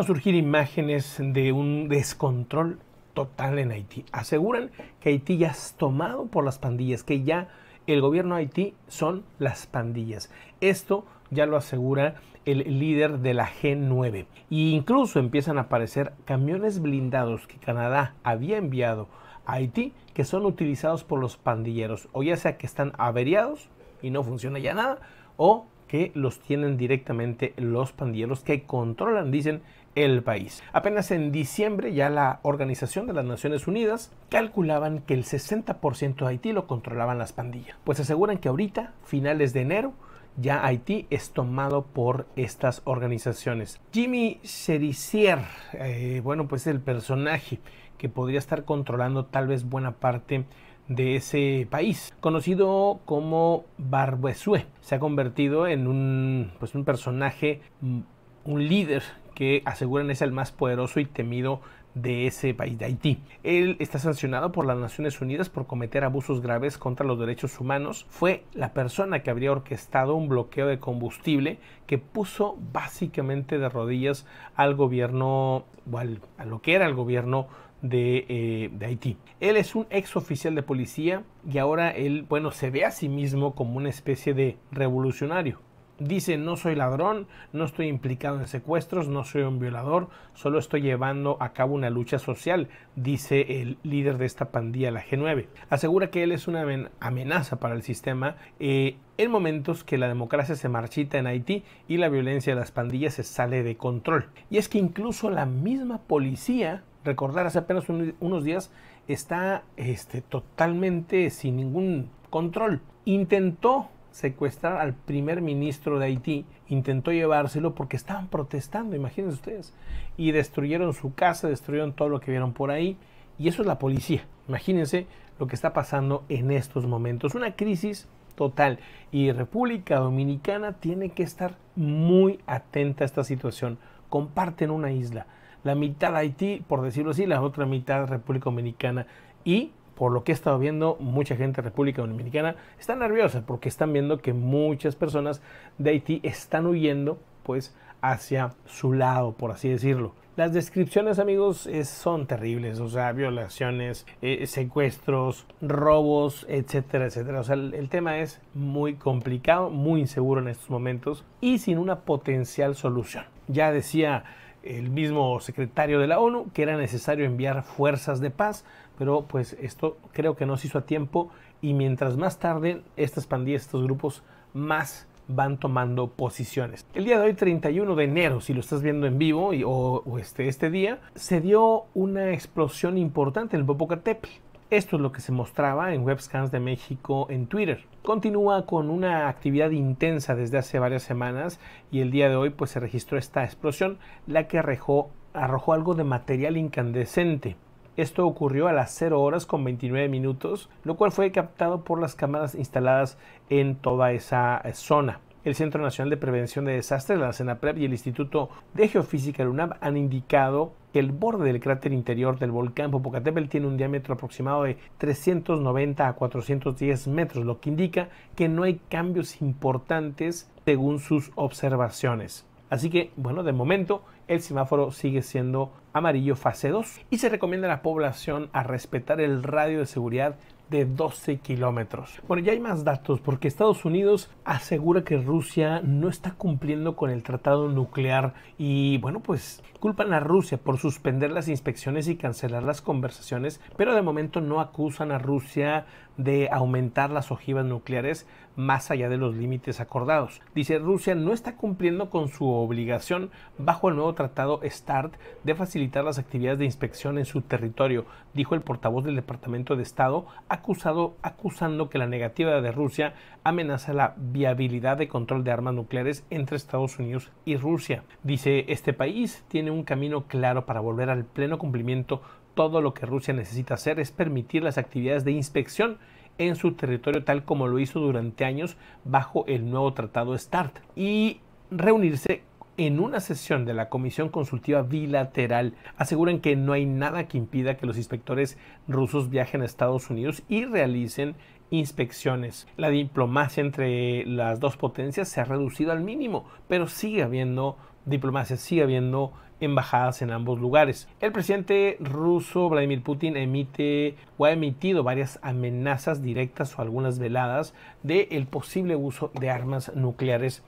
a surgir imágenes de un descontrol total en Haití. Aseguran que Haití ya es tomado por las pandillas, que ya el gobierno de Haití son las pandillas. Esto ya lo asegura el líder de la G9. incluso empiezan a aparecer camiones blindados que Canadá había enviado a Haití que son utilizados por los pandilleros, o ya sea que están averiados y no funciona ya nada, o que los tienen directamente los pandilleros que controlan, dicen, el país. Apenas en diciembre ya la Organización de las Naciones Unidas calculaban que el 60% de Haití lo controlaban las pandillas, pues aseguran que ahorita, finales de enero, ya Haití es tomado por estas organizaciones. Jimmy Cerisier, eh, bueno, pues el personaje que podría estar controlando tal vez buena parte de ese país, conocido como Barbesué, se ha convertido en un, pues un personaje, mm, un líder que aseguran es el más poderoso y temido de ese país de Haití. Él está sancionado por las Naciones Unidas por cometer abusos graves contra los derechos humanos. Fue la persona que habría orquestado un bloqueo de combustible que puso básicamente de rodillas al gobierno, o a lo que era el gobierno de, eh, de, Haití. Él es un ex oficial de policía y ahora él, bueno, se ve a sí mismo como una especie de revolucionario. Dice, no soy ladrón, no estoy implicado en secuestros, no soy un violador, solo estoy llevando a cabo una lucha social, dice el líder de esta pandilla, la G9. Asegura que él es una amenaza para el sistema eh, en momentos que la democracia se marchita en Haití y la violencia de las pandillas se sale de control. Y es que incluso la misma policía, recordar hace apenas unos días, está este, totalmente sin ningún control. Intentó secuestrar al primer ministro de Haití, intentó llevárselo porque estaban protestando, imagínense ustedes, y destruyeron su casa, destruyeron todo lo que vieron por ahí, y eso es la policía, imagínense lo que está pasando en estos momentos, una crisis total, y República Dominicana tiene que estar muy atenta a esta situación, comparten una isla, la mitad de Haití, por decirlo así, la otra mitad República Dominicana, y por lo que he estado viendo, mucha gente de República Dominicana está nerviosa porque están viendo que muchas personas de Haití están huyendo pues hacia su lado, por así decirlo. Las descripciones, amigos, son terribles, o sea, violaciones, eh, secuestros, robos, etcétera, etcétera. O sea, el, tema es muy complicado, muy inseguro en estos momentos y sin una potencial solución. Ya decía el mismo secretario de la ONU que era necesario enviar fuerzas de paz, pero pues esto creo que no se hizo a tiempo y mientras más tarde estas pandillas, estos grupos más van tomando posiciones. El día de hoy, 31 de enero, si lo estás viendo en vivo y, o, este, este día, se dio una explosión importante en el Popocatépetl. Esto es lo que se mostraba en Webscans de México en Twitter. Continúa con una actividad intensa desde hace varias semanas y el día de hoy pues se registró esta explosión, la que arrojó, arrojó algo de material incandescente. Esto ocurrió a las 0 horas con 29 minutos, lo cual fue captado por las cámaras instaladas en toda esa eh, zona el Centro Nacional de Prevención de Desastres, la CENAPREP y el Instituto de Geofísica, la UNAM, han indicado que el borde del cráter interior del volcán Popocatépetl tiene un diámetro aproximado de 390 a 410 metros, lo que indica que no hay cambios importantes según sus observaciones. Así que, bueno, de momento el semáforo sigue siendo amarillo fase 2 y se recomienda a la población a respetar el radio de seguridad de 12 kilómetros. Bueno, ya hay más datos porque Estados Unidos asegura que Rusia no está cumpliendo con el tratado nuclear y bueno, pues culpan a Rusia por suspender las inspecciones y cancelar las conversaciones, pero de momento no acusan a Rusia de aumentar las ojivas nucleares más allá de los límites acordados. Dice, Rusia no está cumpliendo con su obligación bajo el nuevo tratado START de facilitar las actividades de inspección en su territorio, dijo el portavoz del Departamento de Estado, acusado, acusando que la negativa de Rusia amenaza la viabilidad de control de armas nucleares entre Estados Unidos y Rusia. Dice, este país tiene un camino claro para volver al pleno cumplimiento todo lo que Rusia necesita hacer es permitir las actividades de inspección en su territorio tal como lo hizo durante años bajo el nuevo tratado START y reunirse en una sesión de la Comisión Consultiva Bilateral aseguran que no hay nada que impida que los inspectores rusos viajen a Estados Unidos y realicen inspecciones. La diplomacia entre las dos potencias se ha reducido al mínimo, pero sigue habiendo diplomacia sigue habiendo embajadas en ambos lugares. El presidente ruso Vladimir Putin emite o ha emitido varias amenazas directas o algunas veladas del posible uso de armas nucleares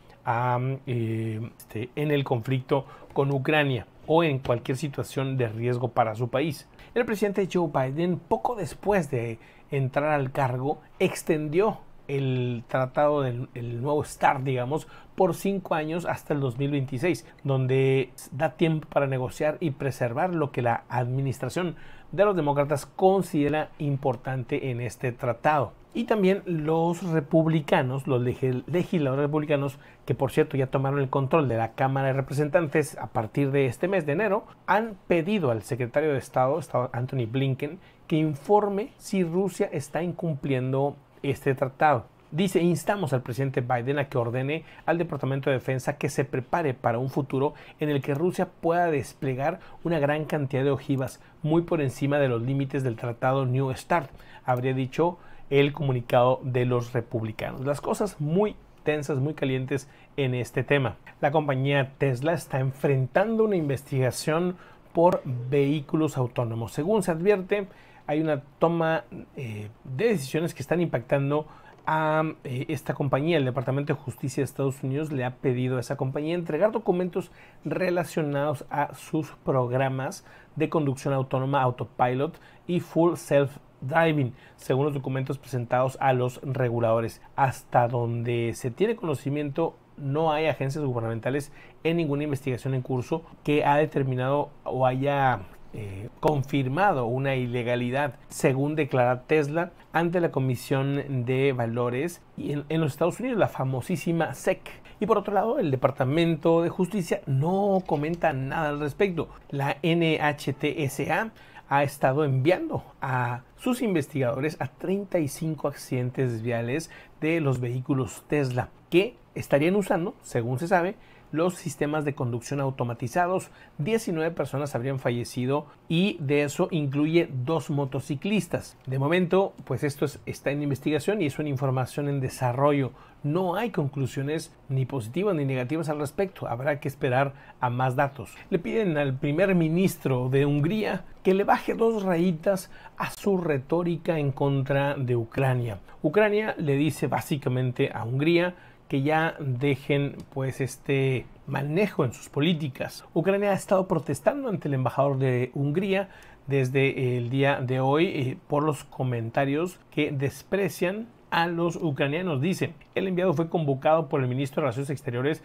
eh, este, en el conflicto con Ucrania o en cualquier situación de riesgo para su país. El presidente Joe Biden, poco después de entrar al cargo, extendió el tratado del nuevo START, digamos, por cinco años hasta el 2026, donde da tiempo para negociar y preservar lo que la administración de los demócratas considera importante en este tratado. Y también los republicanos, los legisladores republicanos, que por cierto ya tomaron el control de la Cámara de Representantes a partir de este mes de enero, han pedido al secretario de Estado, Anthony Blinken, que informe si Rusia está incumpliendo este tratado. Dice, instamos al presidente Biden a que ordene al Departamento de Defensa que se prepare para un futuro en el que Rusia pueda desplegar una gran cantidad de ojivas muy por encima de los límites del tratado New START, habría dicho el comunicado de los republicanos. Las cosas muy tensas, muy calientes en este tema. La compañía Tesla está enfrentando una investigación por vehículos autónomos. Según se advierte, hay una toma eh, de decisiones que están impactando a eh, esta compañía. El Departamento de Justicia de Estados Unidos le ha pedido a esa compañía entregar documentos relacionados a sus programas de conducción autónoma, autopilot y full self driving según los documentos presentados a los reguladores. Hasta donde se tiene conocimiento, no hay agencias gubernamentales en ninguna investigación en curso que ha determinado o haya eh, confirmado una ilegalidad, según declara Tesla ante la Comisión de Valores en los Estados Unidos, la famosísima SEC. Y por otro lado, el Departamento de Justicia no comenta nada al respecto. La NHTSA ha estado enviando a sus investigadores a 35 accidentes viales de los vehículos Tesla que estarían usando, según se sabe, los sistemas de conducción automatizados. 19 personas habrían fallecido y de eso incluye dos motociclistas. De momento, pues esto está en investigación y es una información en desarrollo. No hay conclusiones ni positivas ni negativas al respecto. Habrá que esperar a más datos. Le piden al primer ministro de Hungría que le baje dos rayitas a su retórica en contra de Ucrania. Ucrania le dice básicamente a Hungría que ya dejen pues este manejo en sus políticas. Ucrania ha estado protestando ante el embajador de Hungría desde el día de hoy eh, por los comentarios que desprecian a los ucranianos. Dice, el enviado fue convocado por el ministro de Relaciones Exteriores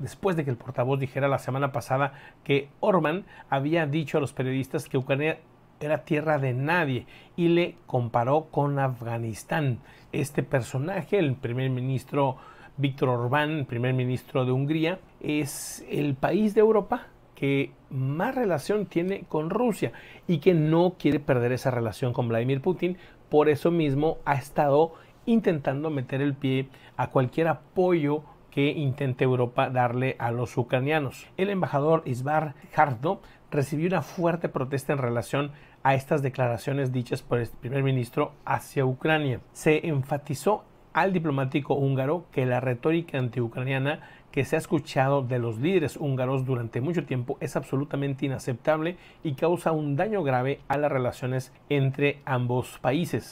después de que el portavoz dijera la semana pasada que Orban había dicho a los periodistas que Ucrania era tierra de nadie y le comparó con Afganistán. Este personaje, el primer ministro Víctor Orbán, primer ministro de Hungría, es el país de Europa que más relación tiene con Rusia y que no quiere perder esa relación con Vladimir Putin. Por eso mismo ha estado intentando meter el pie a cualquier apoyo que intente Europa darle a los ucranianos. El embajador Isbar Hardo recibió una fuerte protesta en relación a estas declaraciones dichas por el primer ministro hacia Ucrania. Se enfatizó al diplomático húngaro que la retórica antiucraniana que se ha escuchado de los líderes húngaros durante mucho tiempo es absolutamente inaceptable y causa un daño grave a las relaciones entre ambos países.